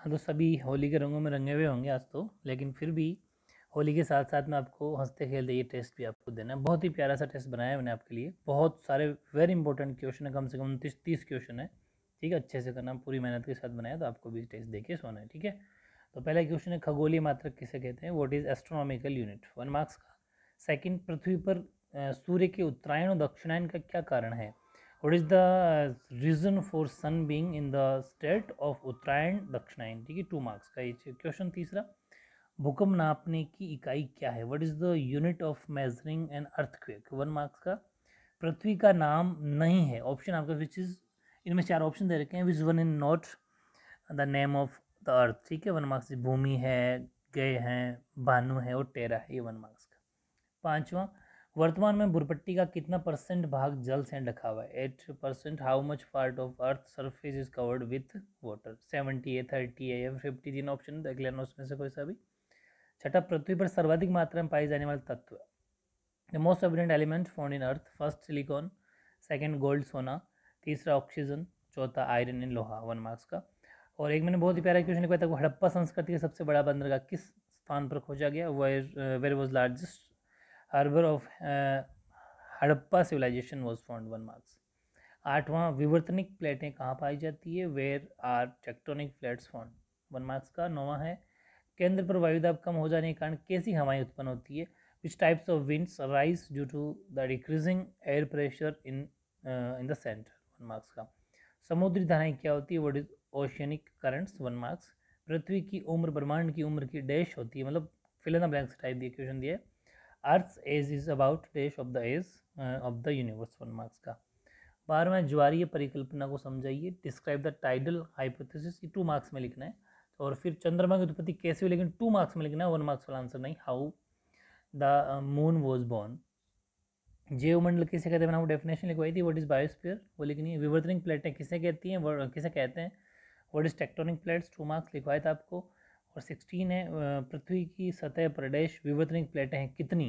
हाँ तो सभी होली के रंगों में रंगे हुए होंगे आज तो लेकिन फिर भी होली के साथ साथ में आपको हंसते खेलते ये टेस्ट भी आपको देना है बहुत ही प्यारा सा टेस्ट बनाया है मैंने आपके लिए बहुत सारे वेरी इंपॉर्टेंट क्वेश्चन है कम से कम उनतीस तीस क्वेश्चन है ठीक है अच्छे से करना पूरी मेहनत के साथ बनाया तो आपको भी टेस्ट देखिए सोना है ठीक है तो पहला क्वेश्चन है खगोलीय मात्र किसे कहते हैं what is astronomical unit one marks का सेकेंड पृथ्वी पर सूर्य के उत्तरायण और दक्षिणायन का क्या कारण है what is the reason for sun being in the state of उत्तरायण दक्षिणायन ठीक है टू मार्क्स का ये क्वेश्चन तीसरा भूकंप नापने की इकाई क्या है what is the unit of measuring an earthquake one marks का पृथ्वी का नाम नहीं है ऑप्शन आपका विच इज़ इनमें चार ऑप्शन दे रखे हैं which one in not the name of the earth ठीक है वन मार्क्स भूमि है गए हैं भानु है और टेरा है ये वन मार्क्स का पाँचवा वर्तमान में भूरपट्टी का कितना परसेंट भाग जल से ढका हुआ है eight percent how much part of earth surface is covered with water seventy है थर्टी है या फिफ्टी तीन ऑप्शन देख लेना उसमें से कोई सा भी छठा पृथ्वी पर सर्वाधिक मात्रा में पाए जाने वाले तत्व the most evident element found in earth first silicon second gold सोना तीसरा ऑक्सीजन चौथा आयरन इन लोहा वन मार्क्स का और एक मैंने बहुत ही प्यारा क्वेश्चन लिखा था हड़प्पा संस्कृति का सबसे बड़ा बंदरगाह किस स्थान पर खोजा गया where where was largest harbour of Harappa civilisation was found one marks आठवां विवर्तनिक प्लेटें कहाँ पाई जाती है where are tectonic plates found one marks का नौवा है केंद्र पर वायुदाब कम हो जाने के कारण कैसी हवाएं उत्पन्न होती है which types of winds rise due to the decreasing air pressure in in the centre one marks का समुद्री धाराएं क्या होती है what is oceanic currents one marks पृथ्वी की उम्र ब्रह्मांड की उम्र की डैश होती है मतलब फिल ब्लैंक्स टाइप दिए क्वेश्चन दिए earth age is about dash of the age of the universe one marks का बार में ज्वारीय परिकल्पना को समझाइए describe the tidal hypothesis two marks में लिखना है और फिर चंद्रमा की उत्पत्ति कैसे हुई लेकिन टू मार्क्स में लिखना है वन मार्क्स वाला आंसर नहीं how the moon was born मंडल किसे कहते हैं मैंने वो डेफिनेशन लिखवाई थी वट इज़ बायोस्फीयर वो लिखनी है विवर्तनिक प्लेटें किसे कहती हैं किसे कहते हैं what is tectonic plates two marks लिखवाया था आपको और सिक्सटीन है पृथ्वी की सतह पर डैश विवर्तनिक प्लेटें हैं कितनी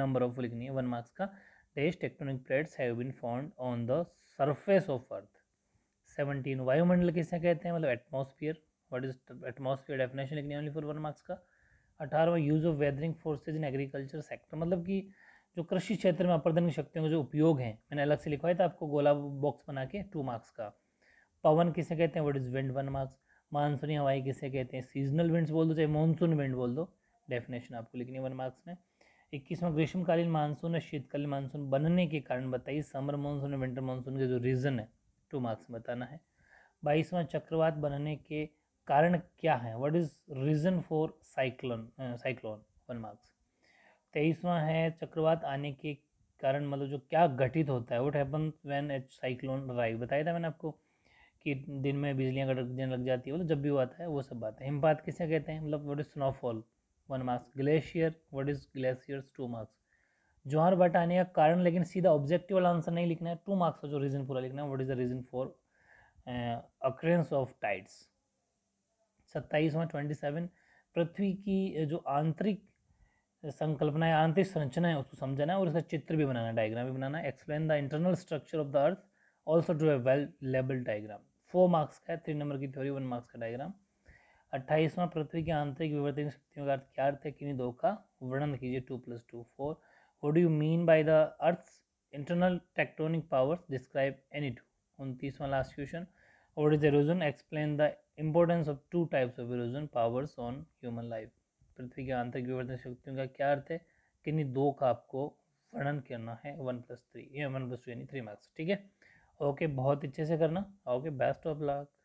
नंबर ऑफ लिखनी है वन मार्क्स का dash tectonic plates have been found on the surface of earth seventeen वायुमंडल किसे कहते हैं मतलब atmosphere what is atmosphere definition लिखनी ओनली फॉर वन मार्क्स का अठारहवा use of weathering forces in agriculture sector मतलब कि जो कृषि क्षेत्र में अपर्धन की शक्तियों के जो उपयोग हैं मैंने अलग से लिखवाया था आपको गोला बॉक्स बना के टू मार्क्स का पवन किसे कहते हैं what is wind one marks मानसूनी हवाएं किसे कहते हैं सीजनल विंड्स बोल दो चाहे मानसून विंड बोल दो डेफिनेशन आपको लिखनी है वन मार्क्स में इक्कीसवां ग्रीष्मकालीन मानसून और शीतकालीन मानसून बनने के कारण बताइए समर मानसून और विंटर मानसून के जो रीज़न है टू मार्क्स में बताना है बाईसवां चक्रवात बनने के कारण क्या है what is reason for cyclone cyclone one marks तेईसवां है चक्रवात आने के कारण मतलब जो क्या घटित होता है what happen when each cyclone arrive बताया था मैंने आपको कि दिन में बिजलियाँ देने लग जाती है मतलब जब भी हुआ है वो सब बात है हिमपात किसे कहते हैं मतलब what is snowfall one marks glacier what is glaciers two marks जोहर भट्ट आने का कारण लेकिन सीधा ऑब्जेक्टिव वाला आंसर नहीं लिखना है टू मार्क्स का जो रीज़न पूरा लिखना है what is the reason for occurrence of tides सत्ताईसवां ट्वेंटी सेवन पृथ्वी की uh, जो आंतरिक संकल्पना है आंतरिक संरचना है उसको समझना है और उसका चित्र भी बनाना है डायग्राम भी बनाना है explain the internal structure of the earth also do a well label diagram four marks का है थ्री नंबर की थ्योरी वन मार्क्स का डायग्राम अट्ठाईसवा पृथ्वी के आंतरिक विवर्तन शक्तियों का अर्थ क्या अर्थ है किन्हीं दो का वर्णन कीजिए two plus two four what do you mean by the earth internal tectonic powers describe any two उनतीसवां last question what is erosion explain the importance of two types of erosion powers on human life पृथ्वी के आंतरिक विवर्तन शक्तियों का क्या अर्थ है किन्हीं दो का आपको वर्णन करना है one plus three one plus two यानी थ्री मार्क्स ठीक है ओके बहुत अच्छे से करना ओके बेस्ट ऑफ लक